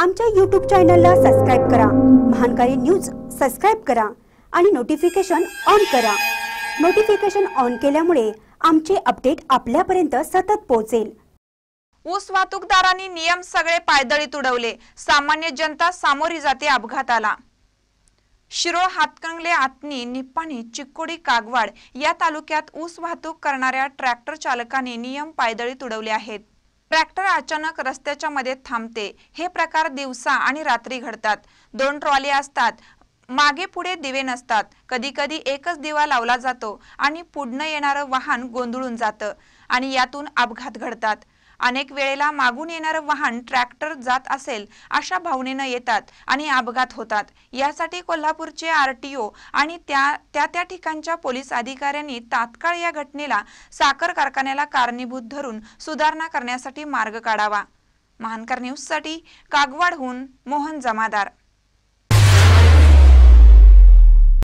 आमच्या यूट्यूब चॅनलला सबस्क्राईब करा महानकारी न्यूज सबस्क्राईब करा आणि नोटिफिकेशन ऑन करा नोटिफिकेशन ऑन केल्यामुळे आमचे अपडेट आपल्यापर्यंत सतत पोहोचेल ऊस वाहतूकदारांनी नियम सगळे पायदळी तुडवले सामान्य जनता सामोरी जाते अपघाताला शिरो हातकंगले आतनी निप्पाणी चिक्कोडी कागवाड या तालुक्यात ऊस वाहतूक करणाऱ्या ट्रॅक्टर चालकाने नियम पायदळीत तुडवले आहेत ट्रॅक्टर अचानक रस्त्याच्या मध्ये थांबते हे प्रकार दिवसा आणि रात्री घडतात दोन ट्रॉली असतात मागे पुढे दिवे नसतात कधी कधी एकच दिवा लावला जातो आणि पुढनं येणारं वाहन गोंधळून जातं आणि यातून अपघात घडतात अनेक वेळेला मागून येणारं वाहन ट्रॅक्टर जात असेल अशा भावनेनं येतात आणि अपघात होतात यासाठी कोल्हापूरचे आर टी ओ आणि त्या त्या त्या ठिकाणच्या पोलीस अधिकाऱ्यांनी तात्काळ या घटनेला साखर कारखान्याला कारणीभूत धरून सुधारणा करण्यासाठी मार्ग काढावा महानकर न्यूजसाठी कागवाडहून मोहन जमादार